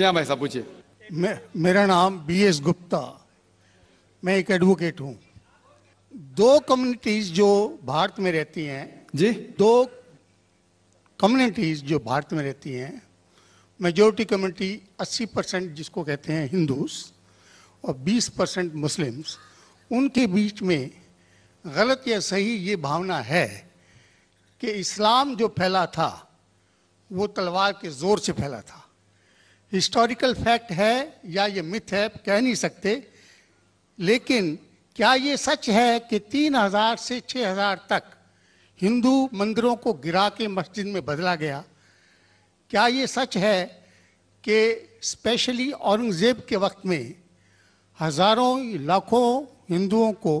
जी हाँ भाई साहब पूछिए मेरा नाम बी एस गुप्ता मैं एक एडवोकेट हूँ दो कम्युनिटीज जो भारत में रहती हैं जी दो कम्युनिटीज जो भारत में रहती हैं मेजोरिटी कम्युनिटी 80 परसेंट जिसको कहते हैं हिंदूस और 20 परसेंट मुस्लिम्स उनके बीच में गलत या सही ये भावना है कि इस्लाम जो फैला था वो तलवार के ज़ोर से फैला था हिस्टोरिकल फैक्ट है या ये मिथ है कह नहीं सकते लेकिन क्या ये सच है कि 3000 से 6000 तक हिंदू मंदिरों को गिरा के मस्जिद में बदला गया क्या ये सच है कि स्पेशली औरंगज़ेब के वक्त में हज़ारों लाखों हिंदुओं को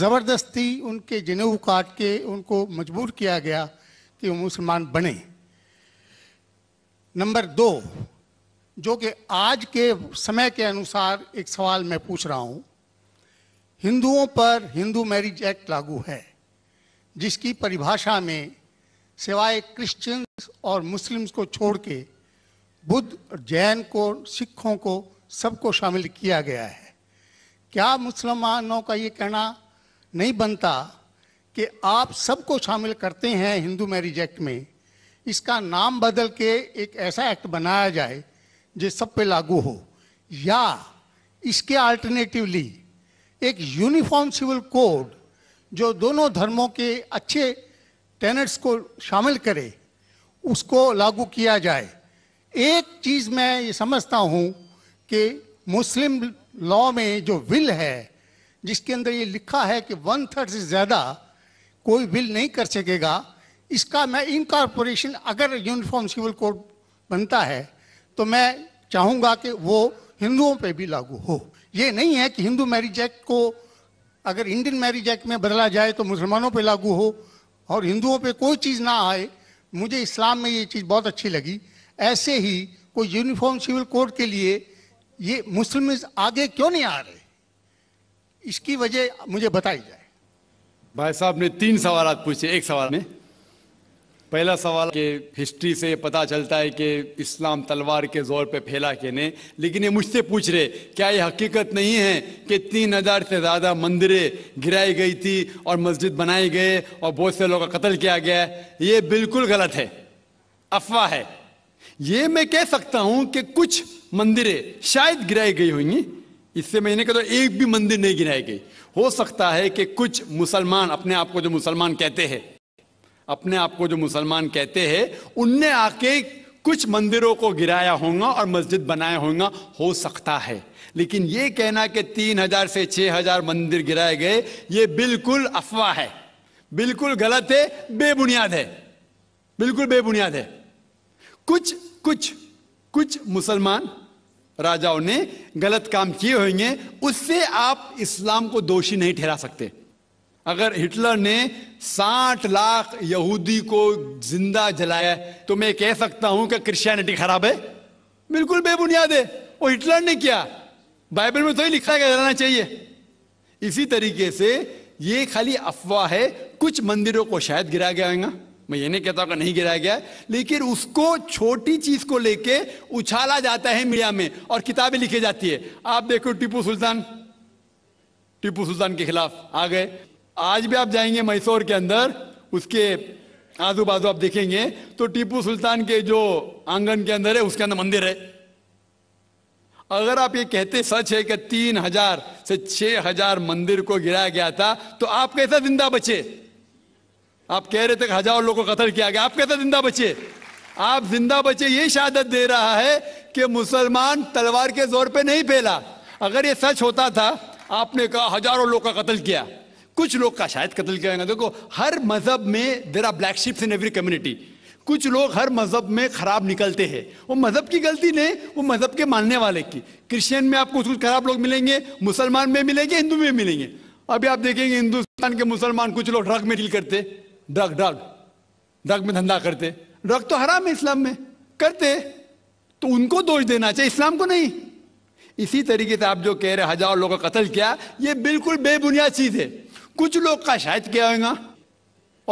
ज़बरदस्ती उनके जनेऊ काट के उनको मजबूर किया गया कि वो मुसलमान बने नंबर दो जो कि आज के समय के अनुसार एक सवाल मैं पूछ रहा हूं हिंदुओं पर हिंदू मैरिज एक्ट लागू है जिसकी परिभाषा में सिवाय क्रिश्चियंस और मुस्लिम्स को छोड़ के बुद्ध जैन को सिखों को सबको शामिल किया गया है क्या मुसलमानों का ये कहना नहीं बनता कि आप सबको शामिल करते हैं हिंदू मैरिज एक्ट में इसका नाम बदल के एक ऐसा एक्ट बनाया जाए जो सब पे लागू हो या इसके अल्टरनेटिवली एक यूनिफॉर्म सिविल कोड जो दोनों धर्मों के अच्छे टेनेट्स को शामिल करे उसको लागू किया जाए एक चीज़ मैं ये समझता हूँ कि मुस्लिम लॉ में जो विल है जिसके अंदर ये लिखा है कि वन थर्ड से ज़्यादा कोई विल नहीं कर सकेगा इसका मैं इनकॉर्पोरेशन अगर यूनिफॉर्म सिविल कोड बनता है तो मैं चाहूँगा कि वो हिंदुओं पे भी लागू हो ये नहीं है कि हिंदू मैरिज एक्ट को अगर इंडियन मैरिज एक्ट में बदला जाए तो मुसलमानों पे लागू हो और हिंदुओं पे कोई चीज़ ना आए मुझे इस्लाम में ये चीज़ बहुत अच्छी लगी ऐसे ही कोई यूनिफॉर्म सिविल कोड के लिए ये मुस्लिम आगे क्यों नहीं आ रहे इसकी वजह मुझे बताई जाए भाई साहब ने तीन सवाल पूछे एक सवाल में पहला सवाल कि हिस्ट्री से पता चलता है कि इस्लाम तलवार के जोर पे फैला के नहीं लेकिन ये मुझसे पूछ रहे क्या ये हकीकत नहीं है कि तीन हज़ार से ज़्यादा मंदिरें गिराई गई थी और मस्जिद बनाए गए और बहुत से लोगों का कत्ल किया गया ये बिल्कुल गलत है अफवाह है ये मैं कह सकता हूँ कि कुछ मंदिरें शायद गिराई गई होंगी इससे मैंने कहा तो एक भी मंदिर नहीं गिराई गई हो सकता है कि कुछ मुसलमान अपने आप को जो मुसलमान कहते हैं अपने आप को जो मुसलमान कहते हैं उनने आके कुछ मंदिरों को गिराया होगा और मस्जिद बनाया होगा हो सकता है लेकिन ये कहना कि तीन हजार से छह हजार मंदिर गिराए गए ये बिल्कुल अफवाह है बिल्कुल गलत है बेबुनियाद है बिल्कुल बेबुनियाद है कुछ कुछ कुछ मुसलमान राजाओं ने गलत काम किए होंगे उससे आप इस्लाम को दोषी नहीं ठहरा सकते अगर हिटलर ने 60 लाख यहूदी को जिंदा जलाया तो मैं कह सकता हूं कि क्रिश्चियनिटी खराब है बिल्कुल बेबुनियाद है और हिटलर ने क्या बाइबल में तो ही लिखा गया जलाना चाहिए इसी तरीके से ये खाली अफवाह है कुछ मंदिरों को शायद गिरा गया होगा मैं ये नहीं कहता कि नहीं गिराया गया लेकिन उसको छोटी चीज को लेके उछाला जाता है मीडिया में और किताबें लिखी जाती है आप देखो टीपू सुल्तान टीपू सुल्तान के खिलाफ आ गए आज भी आप जाएंगे मैसूर के अंदर उसके आजू बाजू आप देखेंगे तो टीपू सुल्तान के जो आंगन के अंदर है उसके अंदर मंदिर है अगर आप ये कहते सच है कि तीन हजार से छह हजार मंदिर को गिराया गया था तो आप कैसा जिंदा बचे आप कह रहे थे कि हजारों लोगों को कतल किया गया आप कैसा जिंदा बचे आप जिंदा बचे ये शहादत दे रहा है कि मुसलमान तलवार के जोर पे नहीं फैला अगर ये सच होता था आपने कहा हजारों लोग का कत्ल किया कुछ लोग का शायद कत्ल किया जाएगा देखो हर मजहब में there are black sheeps in every community कुछ लोग हर मजहब में खराब निकलते हैं वो मजहब की गलती नहीं वो मजहब के मानने वाले की क्रिश्चियन में आपको कुछ खराब लोग मिलेंगे मुसलमान में मिलेंगे हिंदू में मिलेंगे अभी आप देखेंगे हिंदुस्तान के मुसलमान कुछ लोग ड्रग में डील करते ड्रग ड्रग ड्रग में धंधा करते ड्रग तो हराम है इस्लाम में करते तो उनको दोष देना चाहिए इस्लाम को नहीं इसी तरीके से आप जो कह रहे हजारों लोगों का कत्ल किया ये बिल्कुल बेबुनियाद चीज़ है कुछ लोग का शायद क्या होगा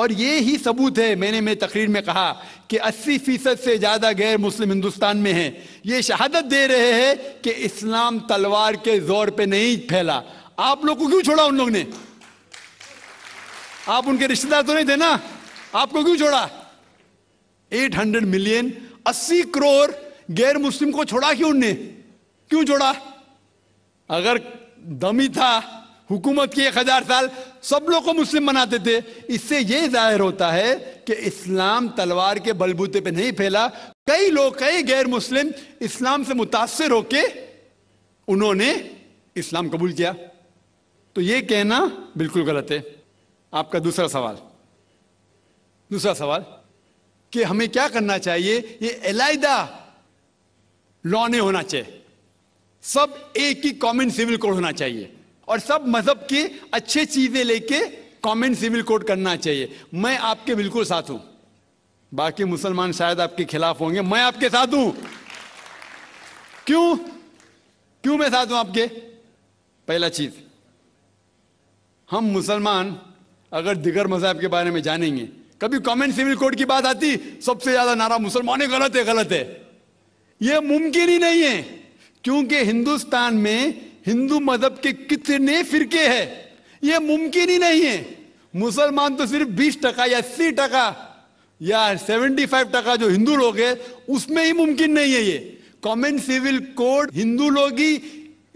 और ये ही सबूत है मैंने मेरी तकरीर में कहा कि 80 फीसद से ज़्यादा गैर मुस्लिम हिंदुस्तान में हैं ये शहादत दे रहे हैं कि इस्लाम तलवार के जोर पे नहीं फैला आप लोग को क्यों छोड़ा उन लोग ने आप उनके रिश्तेदार तो नहीं थे ना आपको क्यों छोड़ा 800 मिलियन 80 करोड़ गैर मुस्लिम को छोड़ा क्यों उनने क्यों छोड़ा अगर दमी था हुकूमत की एक हजार साल सब लोग को मुस्लिम बनाते थे इससे ये जाहिर होता है कि इस्लाम तलवार के बलबूते पे नहीं फैला कई लोग कई गैर मुस्लिम इस्लाम से मुतासर होके उन्होंने इस्लाम कबूल किया तो ये कहना बिल्कुल गलत है आपका दूसरा सवाल दूसरा सवाल कि हमें क्या करना चाहिए ये अलायदा लॉ नहीं होना चाहिए सब एक ही कॉमन सिविल कोड होना चाहिए और सब मजहब की अच्छी चीजें लेके कमेंट सिविल कोड करना चाहिए मैं आपके बिल्कुल साथ हूं बाकी मुसलमान शायद आपके खिलाफ होंगे मैं आपके साथ हूं क्यों क्यों मैं साथ हूं आपके पहला चीज हम मुसलमान अगर दिगर मजहब के बारे में जानेंगे कभी कमेंट सिविल कोड की बात आती सबसे ज्यादा नारा मुसलमान गलत है गलत है यह मुमकिन ही नहीं है क्योंकि हिंदुस्तान में हिंदू मजहब के कितने फिरके हैं ये मुमकिन ही नहीं है मुसलमान तो सिर्फ बीस टका या अस्सी टका या सेवेंटी फाइव टका जो हिंदू लोग है उसमें ही मुमकिन नहीं है ये कॉमन सिविल कोड हिंदू लोग ही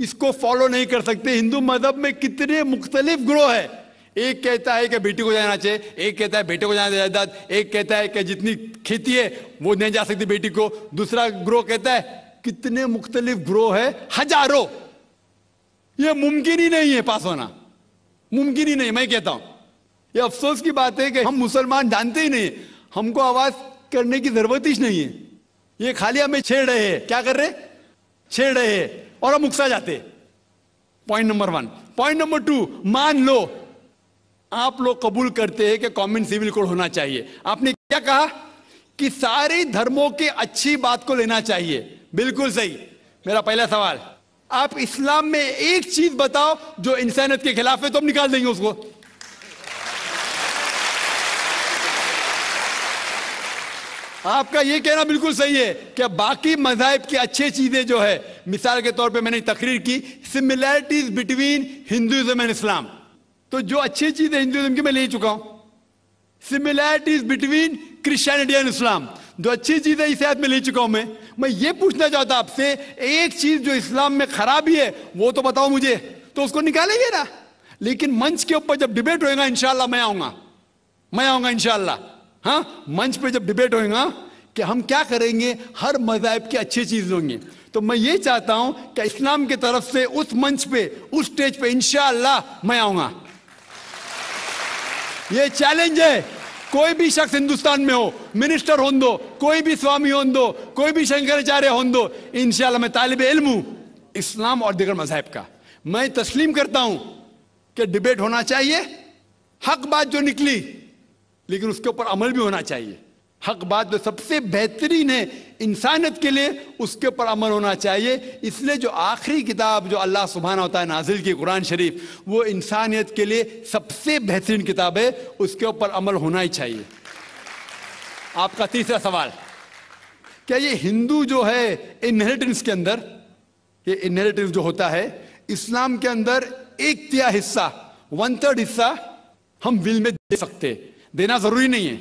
इसको फॉलो नहीं कर सकते हिंदू मजहब में कितने मुख्तलिफ ग्रोह है एक कहता है कि बेटी को जाना चाहिए एक कहता है बेटे को जाना जायदाद एक कहता है कि जितनी खेती है वो नहीं जा सकती बेटी को दूसरा ग्रोह कहता है कितने मुख्तलिफ ग्रोह है हजारों ये मुमकिन ही नहीं है पास होना मुमकिन ही नहीं मैं कहता हूं ये अफसोस की बात है कि हम मुसलमान जानते ही नहीं हमको आवाज करने की जरूरत ही नहीं है ये खाली हमें छेड़ रहे हैं क्या कर रहे छेड़ रहे हैं और हम उकसा जाते point number one point number two मान लो आप लोग कबूल करते हैं कि कॉमन सिविल कोड होना चाहिए आपने क्या कहा कि सारे धर्मों की अच्छी बात को लेना चाहिए बिल्कुल सही मेरा पहला सवाल आप इस्लाम में एक चीज बताओ जो इंसानियत के खिलाफ है तो हम निकाल देंगे उसको आपका ये कहना बिल्कुल सही है कि बाकी मजाहब की अच्छी चीज़ें जो है मिसाल के तौर पे मैंने तकरीर की similarities between Hinduism and Islam तो जो अच्छी है हिंदुइज्म की मैं ले चुका हूं similarities between Christianity and Islam जो अच्छी चीज़ें इस याद में ले चुका हूं मैं मैं ये पूछना चाहता आपसे एक चीज जो इस्लाम में खराबी है वो तो बताओ मुझे तो उसको निकालेंगे ना लेकिन मंच के ऊपर जब डिबेट होएगा इनशाला मैं आऊंगा मैं आऊंगा इनशाला हाँ मंच पे जब डिबेट होएगा कि हम क्या करेंगे हर मजहब की अच्छी चीज होंगी तो मैं ये चाहता हूं कि इस्लाम की तरफ से उस मंच पे उस स्टेज पे इनशाला मैं आऊंगा ये चैलेंज है कोई भी शख्स हिंदुस्तान में हो मिनिस्टर होन दो कोई भी स्वामी होन दो कोई भी शंकराचार्य होन दो इन मैं तालब इल्म हूं इस्लाम और दिगर मजहब का मैं तस्लीम करता हूं कि डिबेट होना चाहिए हक बात जो निकली लेकिन उसके ऊपर अमल भी होना चाहिए हक बात जो सबसे बेहतरीन है इंसानियत के लिए उसके ऊपर अमल होना चाहिए इसलिए जो आखिरी किताब जो अल्लाह सुबहाना होता है नाजिल की कुरान शरीफ वो इंसानियत के लिए सबसे बेहतरीन किताब है उसके ऊपर अमल होना ही चाहिए आपका तीसरा सवाल क्या ये हिंदू जो है इनहेरिटेंस के अंदर ये इनहेरिटेंस जो होता है इस्लाम के अंदर एक तिया हिस्सा वन थर्ड हिस्सा हम विल में दे सकते देना जरूरी नहीं है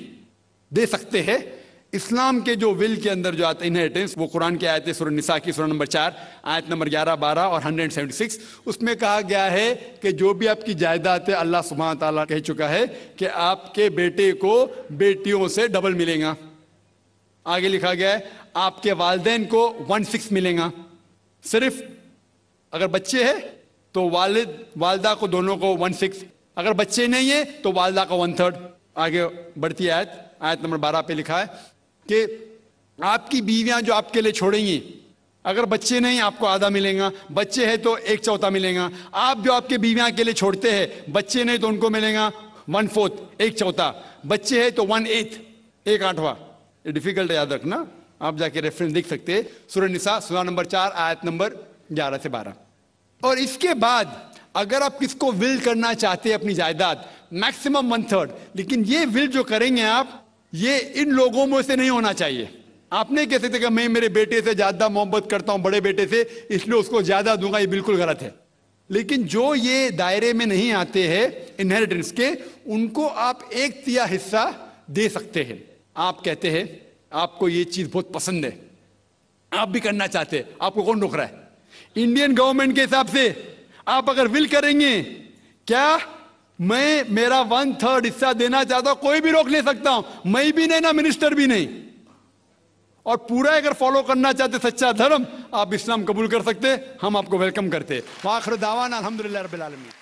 दे सकते हैं इस्लाम के जो विल के अंदर जो आते इनहेरिटेंस वो कुरान के आयत सुर निसा की सुर नंबर चार आयत नंबर ग्यारह बारह और हंड्रेड सेवेंटी सिक्स उसमें कहा गया है कि जो भी आपकी जायदाद है अल्लाह सुबह ताला कह चुका है कि आपके बेटे को बेटियों से डबल मिलेगा आगे लिखा गया है आपके वालदेन को वन सिक्स मिलेगा सिर्फ अगर बच्चे हैं तो वालिद वालदा को दोनों को वन सिक्स अगर बच्चे नहीं है तो वालदा का वन थर्ड आगे बढ़ती आयत आयत नंबर बारह पे लिखा है कि आपकी बीवियां जो आपके लिए छोड़ेंगी अगर बच्चे नहीं आपको आधा मिलेगा बच्चे हैं तो एक चौथा मिलेगा आप जो आपके बीवियां के लिए छोड़ते हैं बच्चे नहीं तो उनको मिलेगा वन फोर्थ एक चौथा बच्चे हैं तो वन एथ एक आठवा डिफिकल्ट याद रखना आप जाके रेफरेंस देख सकते हैं सूर्य निशा सुधा नंबर चार आयत नंबर ग्यारह से बारह और इसके बाद अगर आप किसको विल करना चाहते हैं अपनी जायदाद मैक्सिमम वन थर्ड लेकिन ये विल जो करेंगे आप ये इन लोगों में से नहीं होना चाहिए आप नहीं कह सकते कि मैं मेरे बेटे से ज्यादा मोहब्बत करता हूं बड़े बेटे से इसलिए उसको ज्यादा दूंगा ये बिल्कुल गलत है लेकिन जो ये दायरे में नहीं आते हैं इनहेरिटेंस के उनको आप एक तिया हिस्सा दे सकते हैं आप कहते हैं आपको ये चीज बहुत पसंद है आप भी करना चाहते हैं आपको कौन रोक रहा है इंडियन गवर्नमेंट के हिसाब से आप अगर विल करेंगे क्या मैं मेरा वन थर्ड हिस्सा देना चाहता हूं कोई भी रोक नहीं सकता हूं मैं भी नहीं ना मिनिस्टर भी नहीं और पूरा अगर फॉलो करना चाहते सच्चा धर्म आप इस्लाम कबूल कर सकते हम आपको वेलकम करते वाखर दावान अलहमदिल्ला रबी